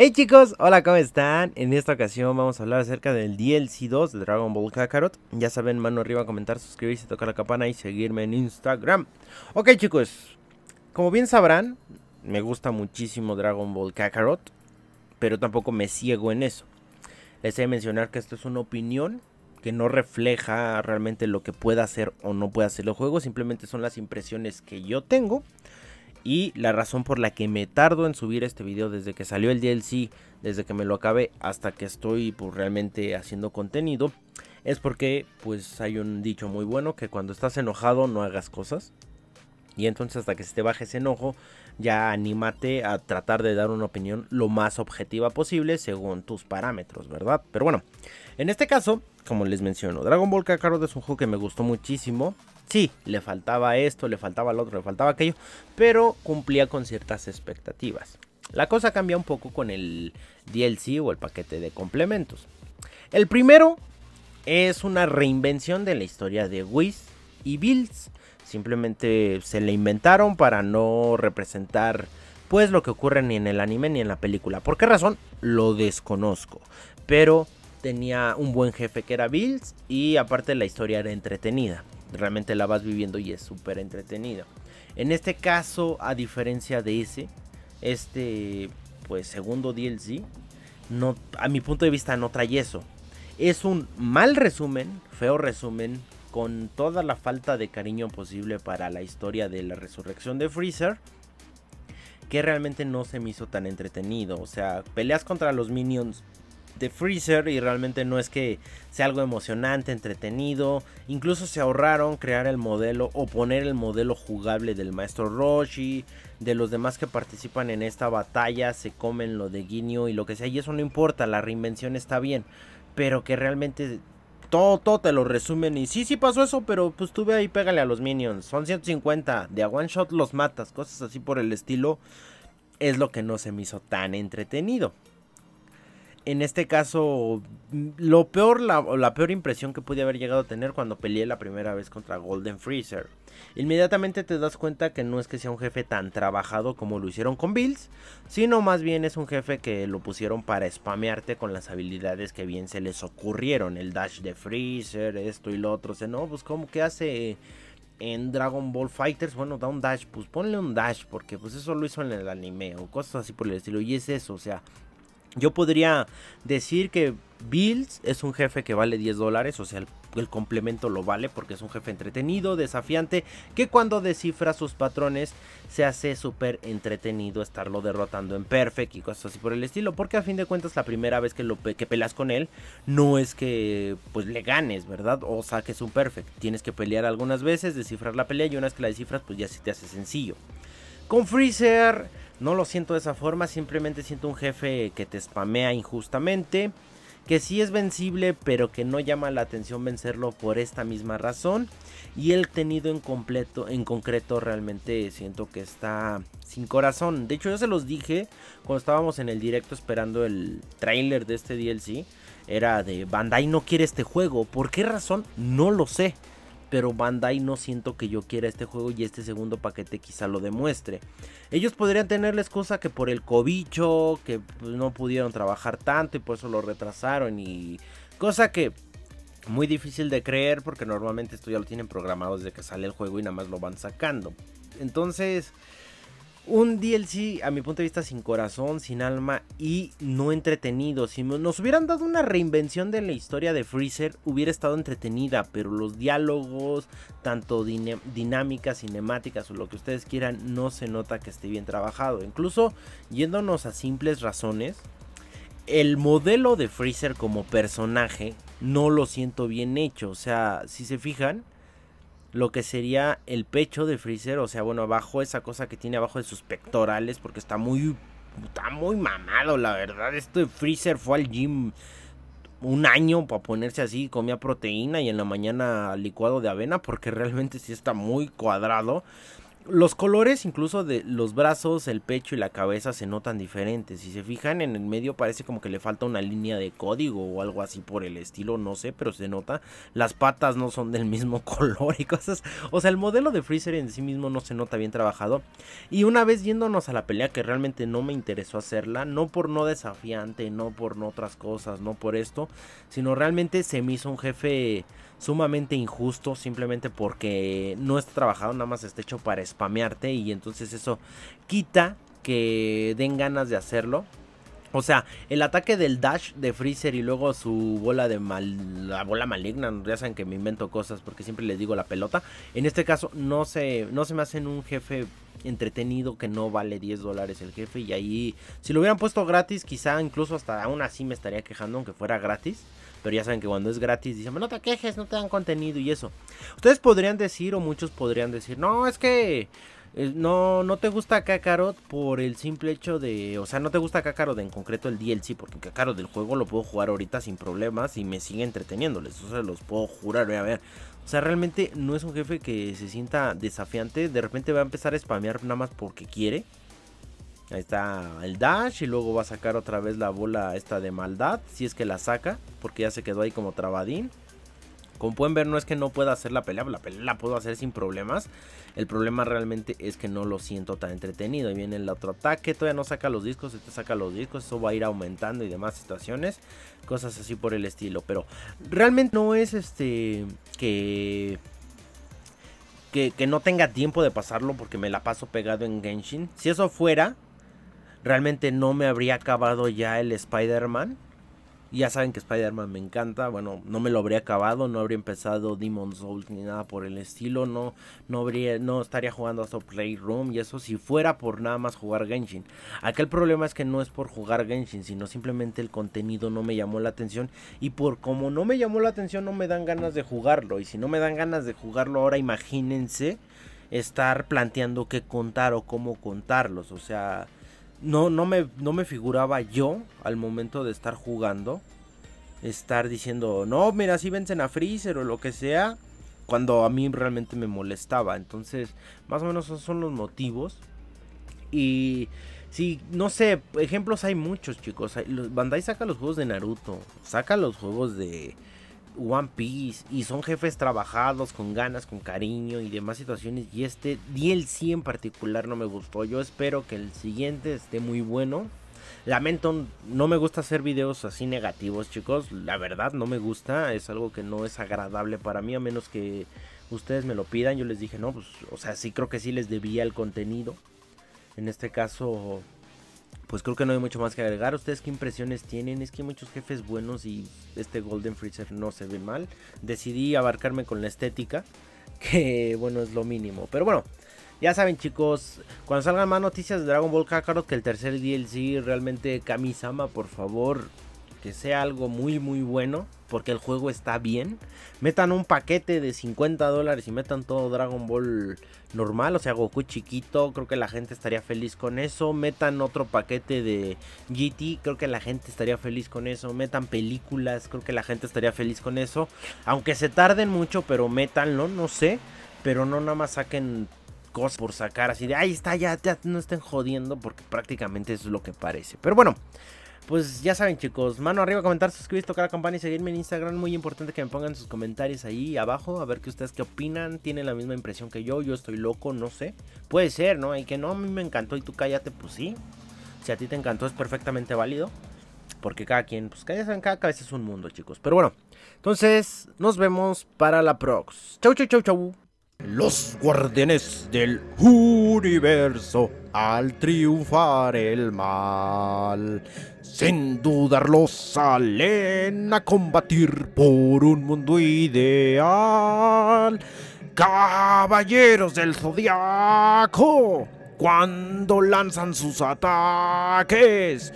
Hey chicos, hola, ¿cómo están? En esta ocasión vamos a hablar acerca del DLC 2 de Dragon Ball Kakarot. Ya saben, mano arriba, comentar, suscribirse, tocar la campana y seguirme en Instagram. Ok chicos, como bien sabrán, me gusta muchísimo Dragon Ball Kakarot, pero tampoco me ciego en eso. Les he mencionar que esto es una opinión que no refleja realmente lo que pueda hacer o no pueda hacer el juego, simplemente son las impresiones que yo tengo y la razón por la que me tardo en subir este video desde que salió el DLC, desde que me lo acabé hasta que estoy pues, realmente haciendo contenido, es porque pues hay un dicho muy bueno que cuando estás enojado no hagas cosas. Y entonces hasta que se te baje ese enojo, ya anímate a tratar de dar una opinión lo más objetiva posible según tus parámetros, ¿verdad? Pero bueno, en este caso como les menciono, Dragon Ball Kakarot es un juego que me gustó muchísimo. Sí, le faltaba esto, le faltaba lo otro, le faltaba aquello, pero cumplía con ciertas expectativas. La cosa cambia un poco con el DLC o el paquete de complementos. El primero es una reinvención de la historia de Whis y Bills. Simplemente se le inventaron para no representar pues lo que ocurre ni en el anime ni en la película. ¿Por qué razón? Lo desconozco. Pero tenía un buen jefe que era Bills y aparte la historia era entretenida. Realmente la vas viviendo y es súper entretenida. En este caso, a diferencia de ese, este pues segundo DLC no a mi punto de vista no trae eso. Es un mal resumen, feo resumen con toda la falta de cariño posible para la historia de la resurrección de Freezer que realmente no se me hizo tan entretenido, o sea, peleas contra los minions de Freezer y realmente no es que sea algo emocionante, entretenido. Incluso se ahorraron crear el modelo o poner el modelo jugable del maestro Roshi, de los demás que participan en esta batalla, se comen lo de Guiño y lo que sea. Y eso no importa, la reinvención está bien, pero que realmente todo, todo te lo resumen y sí, sí pasó eso, pero pues tuve ahí, pégale a los minions. Son 150, de a one shot los matas, cosas así por el estilo. Es lo que no se me hizo tan entretenido en este caso, lo peor, la, peor impresión que pude haber llegado a tener cuando peleé la primera vez contra Golden Freezer. Inmediatamente te das cuenta que no es que sea un jefe tan trabajado como lo hicieron con Bills, sino más bien es un jefe que lo pusieron para spamearte con las habilidades que bien se les ocurrieron. El dash de Freezer, esto y lo otro. O sea, no, pues como que hace en Dragon Ball Fighters, bueno, da un dash, pues ponle un dash, porque pues eso lo hizo en el anime o cosas así por el estilo. Y es eso, o sea, yo podría decir que Bills es un jefe que vale 10 dólares, o sea, el, complemento lo vale porque es un jefe entretenido, desafiante, que cuando descifra sus patrones se hace súper entretenido estarlo derrotando en perfect y cosas así por el estilo, porque a fin de cuentas la primera vez que, lo, que pelas con él no es que pues le ganes, ¿verdad? O saques un perfect, tienes que pelear algunas veces, descifrar la pelea y una vez que la descifras pues ya sí te hace sencillo. Con Freezer no lo siento de esa forma, simplemente siento un jefe que te spamea injustamente, que sí es vencible, pero que no llama la atención vencerlo por esta misma razón. Y el tenido en completo, en concreto, realmente siento que está sin corazón. De hecho, yo se los dije cuando estábamos en el directo esperando el trailer de este DLC. Era de Bandai no quiere este juego. ¿Por qué razón? No lo sé pero Bandai no siento que yo quiera este juego y este segundo paquete quizá lo demuestre. Ellos podrían tenerles cosa que por el cobicho, que pues, no pudieron trabajar tanto y por eso lo retrasaron y cosa que muy difícil de creer porque normalmente esto ya lo tienen programado desde que sale el juego y nada más lo van sacando. Entonces, un DLC, a mi punto de vista, sin corazón, sin alma y no entretenido. Si nos hubieran dado una reinvención de la historia de Freezer, hubiera estado entretenida, pero los diálogos, tanto dinámicas, cinemáticas o lo que ustedes quieran, no se nota que esté bien trabajado. Incluso yéndonos a simples razones, el modelo de Freezer como personaje no lo siento bien hecho. O sea, si se fijan lo que sería el pecho de Freezer, o sea, bueno, abajo esa cosa que tiene abajo de sus pectorales, porque está muy, está muy mamado, la verdad. Este Freezer fue al gym un año para ponerse así, comía proteína y en la mañana licuado de avena, porque realmente sí está muy cuadrado los colores incluso de los brazos, el pecho y la cabeza se notan diferentes. Si se fijan en el medio parece como que le falta una línea de código o algo así por el estilo, no sé, pero se nota. Las patas no son del mismo color y cosas. O sea, el modelo de Freezer en sí mismo no se nota bien trabajado. Y una vez yéndonos a la pelea que realmente no me interesó hacerla, no por no desafiante, no por no otras cosas, no por esto, sino realmente se me hizo un jefe sumamente injusto simplemente porque no está trabajado, nada más está hecho para spamearte y entonces eso quita que den ganas de hacerlo. O sea, el ataque del dash de Freezer y luego su bola de mal, la bola maligna, ya saben que me invento cosas porque siempre les digo la pelota. En este caso no se, no se me hacen un jefe entretenido que no vale 10 dólares el jefe. Y ahí, si lo hubieran puesto gratis, quizá incluso hasta aún así me estaría quejando, aunque fuera gratis. Pero ya saben que cuando es gratis dicen, no te quejes, no te dan contenido y eso. Ustedes podrían decir, o muchos podrían decir, no, es que no, no te gusta Kakarot por el simple hecho de. O sea, no te gusta Kakarot en concreto el DLC, porque Kakarot del juego lo puedo jugar ahorita sin problemas y me sigue entreteniéndoles. O sea, los puedo jurar, a ver. O sea, realmente no es un jefe que se sienta desafiante. De repente va a empezar a spamear nada más porque quiere. Ahí está el dash y luego va a sacar otra vez la bola esta de maldad, si es que la saca, porque ya se quedó ahí como trabadín. Como pueden ver, no es que no pueda hacer la pelea, la pelea la puedo hacer sin problemas. El problema realmente es que no lo siento tan entretenido. Y viene el otro ataque, todavía no saca los discos, este saca los discos, eso va a ir aumentando y demás situaciones. Cosas así por el estilo. Pero realmente no es este que... Que, que no tenga tiempo de pasarlo porque me la paso pegado en Genshin. Si eso fuera, realmente no me habría acabado ya el Spider-Man ya saben que Spider-Man me encanta. Bueno, no me lo habría acabado, no habría empezado Demon's Souls ni nada por el estilo. No, no, habría, no estaría jugando hasta Playroom y eso si fuera por nada más jugar Genshin. aquel el problema es que no es por jugar Genshin, sino simplemente el contenido no me llamó la atención. Y por como no me llamó la atención, no me dan ganas de jugarlo. Y si no me dan ganas de jugarlo ahora, imagínense estar planteando qué contar o cómo contarlos. O sea no, me, no me figuraba yo al momento de estar jugando estar diciendo, no, mira, si vencen a Freezer o lo que sea, cuando a mí realmente me molestaba. Entonces, más o menos esos son los motivos. Y si, sí, no sé, ejemplos hay muchos, chicos. Bandai saca los juegos de Naruto, saca los juegos de One Piece y son jefes trabajados con ganas, con cariño y demás situaciones. Y este DLC en particular no me gustó. Yo espero que el siguiente esté muy bueno. Lamento, no me gusta hacer videos así negativos, chicos. La verdad, no me gusta. Es algo que no es agradable para mí, a menos que ustedes me lo pidan. Yo les dije, no, pues, o sea, sí creo que sí les debía el contenido. En este caso, pues creo que no hay mucho más que agregar. ¿Ustedes qué impresiones tienen? Es que hay muchos jefes buenos y este Golden Freezer no se ve mal. Decidí abarcarme con la estética, que bueno, es lo mínimo. Pero bueno, ya saben chicos, cuando salgan más noticias de Dragon Ball Kakarot, que el tercer DLC realmente Kamisama, por favor, que sea algo muy muy bueno, porque el juego está bien. Metan un paquete de 50 dólares y metan todo Dragon Ball normal, o sea, Goku chiquito, creo que la gente estaría feliz con eso. Metan otro paquete de GT, creo que la gente estaría feliz con eso. Metan películas, creo que la gente estaría feliz con eso. Aunque se tarden mucho, pero métanlo, no sé. Pero no nada más saquen cosas por sacar así de, ahí está, ya, ya no estén jodiendo, porque prácticamente eso es lo que parece. Pero bueno. Pues ya saben chicos, mano arriba, comentar, suscribirse, tocar la campana y seguirme en Instagram. Muy importante que me pongan sus comentarios ahí abajo, a ver qué ustedes qué opinan. ¿Tienen la misma impresión que yo? ¿Yo estoy loco? No sé. Puede ser, ¿no? Y que no, a mí me encantó y tú cállate, pues sí. Si a ti te encantó es perfectamente válido. Porque cada quien, pues cada, cada cabeza es un mundo chicos. Pero bueno, entonces nos vemos para la prox. Chau, chau, chau, chau. Los guardianes del universo al triunfar el mal. Sin los salen a combatir por un mundo ideal. Caballeros del Zodiaco, cuando lanzan sus ataques,